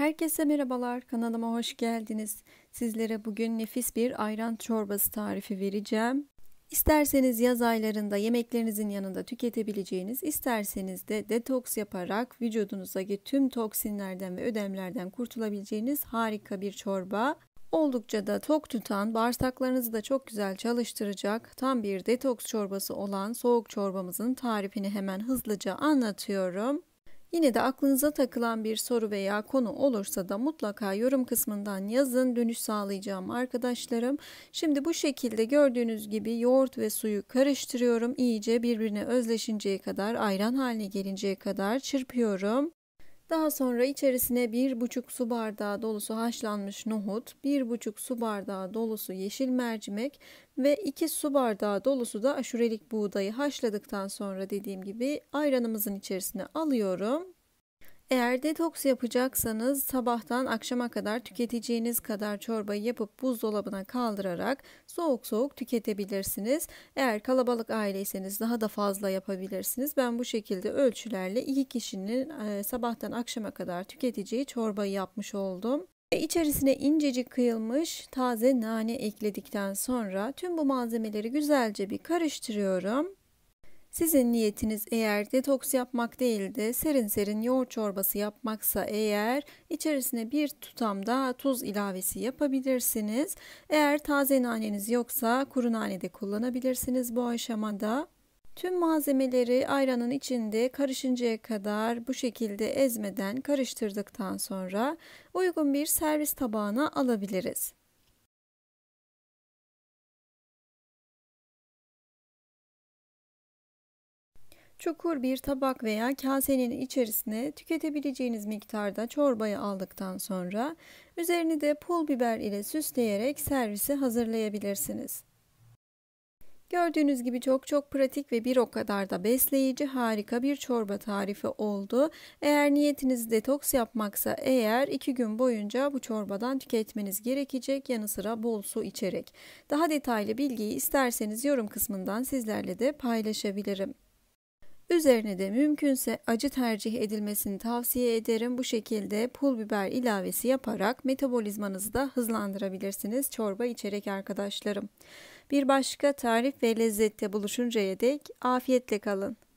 Herkese merhabalar. Kanalıma hoş geldiniz. Sizlere bugün nefis bir ayran çorbası tarifi vereceğim. İsterseniz yaz aylarında yemeklerinizin yanında tüketebileceğiniz, isterseniz de detoks yaparak vücudunuzdaki tüm toksinlerden ve ödemlerden kurtulabileceğiniz harika bir çorba. Oldukça da tok tutan, bağırsaklarınızı da çok güzel çalıştıracak tam bir detoks çorbası olan soğuk çorbamızın tarifini hemen hızlıca anlatıyorum. Yine de aklınıza takılan bir soru veya konu olursa da mutlaka yorum kısmından yazın. Dönüş sağlayacağım arkadaşlarım. Şimdi bu şekilde gördüğünüz gibi yoğurt ve suyu karıştırıyorum. İyice birbirine özleşinceye kadar, ayran haline gelinceye kadar çırpıyorum. Daha sonra içerisine 1,5 su bardağı dolusu haşlanmış nohut, 1,5 su bardağı dolusu yeşil mercimek ve 2 su bardağı dolusu da aşurelik buğdayı haşladıktan sonra dediğim gibi ayranımızın içerisine alıyorum eğer detoks yapacaksanız sabahtan akşama kadar tüketeceğiniz kadar çorbayı yapıp buzdolabına kaldırarak soğuk soğuk tüketebilirsiniz. Eğer kalabalık aileyseniz daha da fazla yapabilirsiniz. Ben bu şekilde ölçülerle iki kişinin e, sabahtan akşama kadar tüketeceği çorbayı yapmış oldum. E, içerisine incecik kıyılmış taze nane ekledikten sonra tüm bu malzemeleri güzelce bir karıştırıyorum. Sizin niyetiniz eğer detoks yapmak değil de serin serin yoğurt çorbası yapmaksa eğer içerisine bir tutam da tuz ilavesi yapabilirsiniz. Eğer taze naneniz yoksa kuru nane de kullanabilirsiniz bu aşamada. Tüm malzemeleri ayranın içinde karışıncaya kadar bu şekilde ezmeden karıştırdıktan sonra uygun bir servis tabağına alabiliriz. Çukur bir tabak veya kasenin içerisine tüketebileceğiniz miktarda çorbayı aldıktan sonra üzerini de pul biber ile süsleyerek servisi hazırlayabilirsiniz. Gördüğünüz gibi çok çok pratik ve bir o kadar da besleyici harika bir çorba tarifi oldu. Eğer niyetiniz detoks yapmaksa eğer 2 gün boyunca bu çorbadan tüketmeniz gerekecek yanı sıra bol su içerek. Daha detaylı bilgiyi isterseniz yorum kısmından sizlerle de paylaşabilirim. Üzerine de mümkünse acı tercih edilmesini tavsiye ederim. Bu şekilde pul biber ilavesi yaparak metabolizmanızı da hızlandırabilirsiniz çorba içerek arkadaşlarım. Bir başka tarif ve lezzette buluşuncaya dek afiyetle kalın.